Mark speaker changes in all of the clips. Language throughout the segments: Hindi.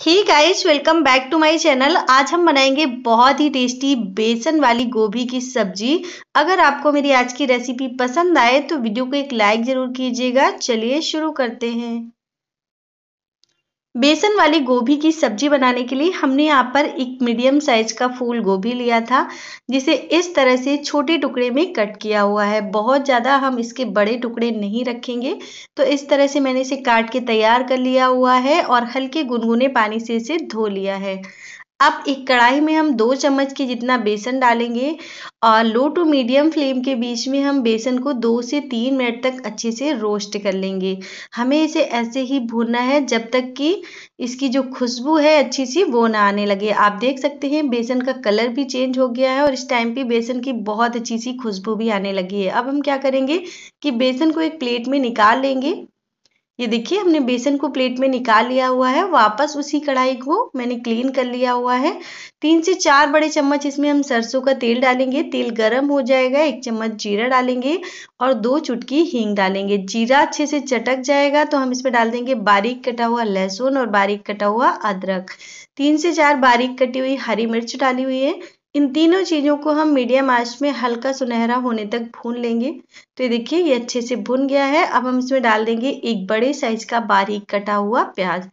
Speaker 1: he guys welcome back to my channel आज हम बनाएंगे बहुत ही टेस्टी बेसन वाली गोभी की सब्जी अगर आपको मेरी आज की रेसिपी पसंद आए तो वीडियो को एक लाइक जरूर कीजिएगा चलिए शुरू करते हैं बेसन वाली गोभी की सब्जी बनाने के लिए हमने यहाँ पर एक मीडियम साइज का फूल गोभी लिया था जिसे इस तरह से छोटे टुकड़े में कट किया हुआ है बहुत ज़्यादा हम इसके बड़े टुकड़े नहीं रखेंगे तो इस तरह से मैंने इसे काट के तैयार कर लिया हुआ है और हल्के गुनगुने पानी से इसे धो लिया है अब एक कढ़ाई में हम दो चम्मच के जितना बेसन डालेंगे और लो टू मीडियम फ्लेम के बीच में हम बेसन को दो से तीन मिनट तक अच्छे से रोस्ट कर लेंगे हमें इसे ऐसे ही भूनना है जब तक कि इसकी जो खुशबू है अच्छी सी वो ना आने लगे आप देख सकते हैं बेसन का कलर भी चेंज हो गया है और इस टाइम पे बेसन की बहुत अच्छी सी खुशबू भी आने लगी है अब हम क्या करेंगे कि बेसन को एक प्लेट में निकाल लेंगे ये देखिए हमने बेसन को प्लेट में निकाल लिया हुआ है वापस उसी कढ़ाई को मैंने क्लीन कर लिया हुआ है तीन से चार बड़े चम्मच इसमें हम सरसों का तेल डालेंगे तेल गर्म हो जाएगा एक चम्मच जीरा डालेंगे और दो चुटकी हींग डालेंगे जीरा अच्छे से चटक जाएगा तो हम इसमें डाल देंगे बारीक कटा हुआ लहसुन और बारीक कटा हुआ अदरक तीन से चार बारीक कटी हुई हरी मिर्च डाली हुई है इन तीनों चीज़ों को हम मीडियम आंच में हल्का सुनहरा होने तक भून लेंगे तो ये देखिए ये अच्छे से भून गया है अब हम इसमें डाल देंगे एक बड़े साइज का बारीक कटा हुआ प्याज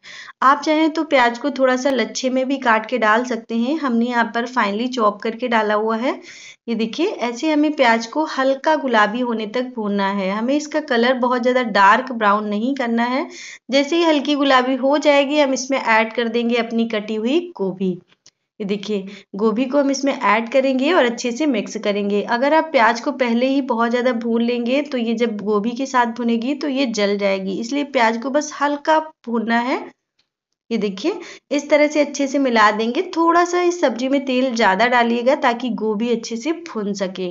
Speaker 1: आप चाहें तो प्याज को थोड़ा सा लच्छे में भी काट के डाल सकते हैं हमने यहाँ पर फाइनली चॉप करके डाला हुआ है ये देखिए ऐसे हमें प्याज को हल्का गुलाबी होने तक भूनना है हमें इसका कलर बहुत ज़्यादा डार्क ब्राउन नहीं करना है जैसे ही हल्की गुलाबी हो जाएगी हम इसमें ऐड कर देंगे अपनी कटी हुई गोभी ये देखिए गोभी को हम इसमें ऐड करेंगे और अच्छे से मिक्स करेंगे अगर आप प्याज को पहले ही बहुत ज़्यादा भून लेंगे तो ये जब गोभी के साथ भुनेगी तो ये जल जाएगी इसलिए प्याज को बस हल्का भूनना है ये देखिए इस तरह से अच्छे से मिला देंगे थोड़ा सा इस सब्जी में तेल ज़्यादा डालिएगा ताकि गोभी अच्छे से भुन सके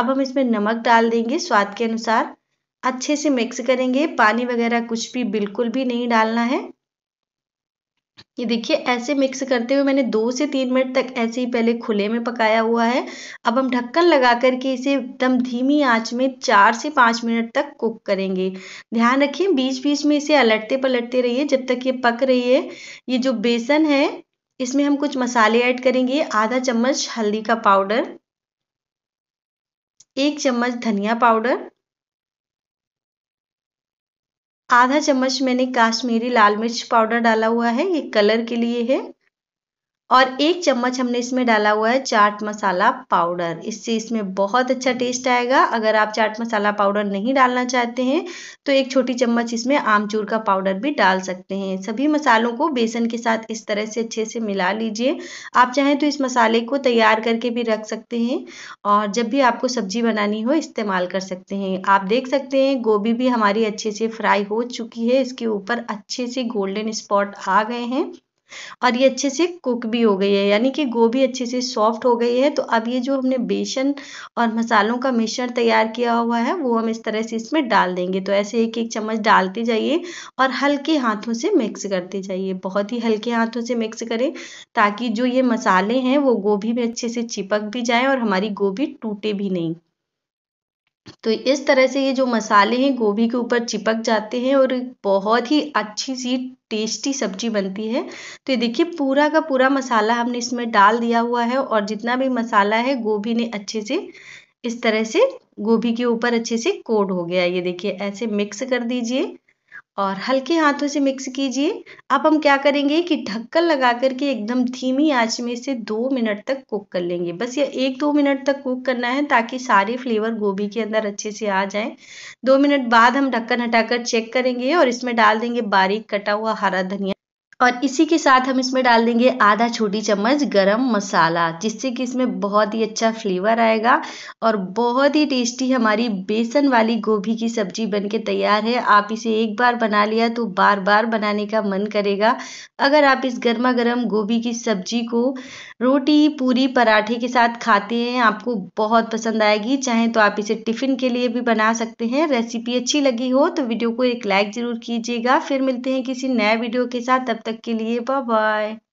Speaker 1: अब हम इसमें नमक डाल देंगे स्वाद के अनुसार अच्छे से मिक्स करेंगे पानी वगैरह कुछ भी बिल्कुल भी नहीं डालना है ये देखिए ऐसे मिक्स करते हुए मैंने दो से तीन मिनट तक ऐसे ही पहले खुले में पकाया हुआ है अब हम ढक्कन लगा करके इसे एकदम धीमी आंच में चार से पाँच मिनट तक कुक करेंगे ध्यान रखें बीच बीच में इसे अलटते पलटते रहिए जब तक ये पक रही है ये जो बेसन है इसमें हम कुछ मसाले ऐड करेंगे आधा चम्मच हल्दी का पाउडर एक चम्मच धनिया पाउडर आधा चम्मच मैंने काश्मीरी लाल मिर्च पाउडर डाला हुआ है ये कलर के लिए है और एक चम्मच हमने इसमें डाला हुआ है चाट मसाला पाउडर इससे इसमें बहुत अच्छा टेस्ट आएगा अगर आप चाट मसाला पाउडर नहीं डालना चाहते हैं तो एक छोटी चम्मच इसमें आमचूर का पाउडर भी डाल सकते हैं सभी मसालों को बेसन के साथ इस तरह से अच्छे से मिला लीजिए आप चाहें तो इस मसाले को तैयार करके भी रख सकते हैं और जब भी आपको सब्जी बनानी हो इस्तेमाल कर सकते हैं आप देख सकते हैं गोभी भी हमारी अच्छे से फ्राई हो चुकी है इसके ऊपर अच्छे से गोल्डन स्पॉट आ गए हैं और ये अच्छे से कुक भी हो गई है यानी कि गोभी अच्छे से सॉफ्ट हो गई है तो अब ये जो हमने बेसन और मसालों का मिश्रण तैयार किया हुआ है वो हम इस तरह से इसमें डाल देंगे तो ऐसे एक एक चम्मच डालते जाइए और हल्के हाथों से मिक्स करते जाइए बहुत ही हल्के हाथों से मिक्स करें ताकि जो ये मसाले हैं वो गोभी में अच्छे से चिपक भी जाए और हमारी गोभी टूटे भी नहीं तो इस तरह से ये जो मसाले हैं गोभी के ऊपर चिपक जाते हैं और बहुत ही अच्छी सी टेस्टी सब्जी बनती है तो ये देखिए पूरा का पूरा मसाला हमने इसमें डाल दिया हुआ है और जितना भी मसाला है गोभी ने अच्छे से इस तरह से गोभी के ऊपर अच्छे से कोट हो गया ये देखिए ऐसे मिक्स कर दीजिए और हल्के हाथों से मिक्स कीजिए अब हम क्या करेंगे कि ढक्कन लगा करके एकदम धीमी आंच में से दो मिनट तक कुक कर लेंगे बस ये एक दो मिनट तक कुक करना है ताकि सारे फ्लेवर गोभी के अंदर अच्छे से आ जाएं दो मिनट बाद हम ढक्कन हटाकर चेक करेंगे और इसमें डाल देंगे बारीक कटा हुआ हरा धनिया और इसी के साथ हम इसमें डाल देंगे आधा छोटी चम्मच गरम मसाला जिससे कि इसमें बहुत ही अच्छा फ्लेवर आएगा और बहुत ही टेस्टी हमारी बेसन वाली गोभी की सब्जी बन के तैयार है आप इसे एक बार बना लिया तो बार बार बनाने का मन करेगा अगर आप इस गर्मा गर्म गोभी की सब्जी को रोटी पूरी पराठे के साथ खाते हैं आपको बहुत पसंद आएगी चाहे तो आप इसे टिफ़िन के लिए भी बना सकते हैं रेसिपी अच्छी लगी हो तो वीडियो को एक लाइक ज़रूर कीजिएगा फिर मिलते हैं किसी नए वीडियो के साथ तब तक तक के लिए बाय बाय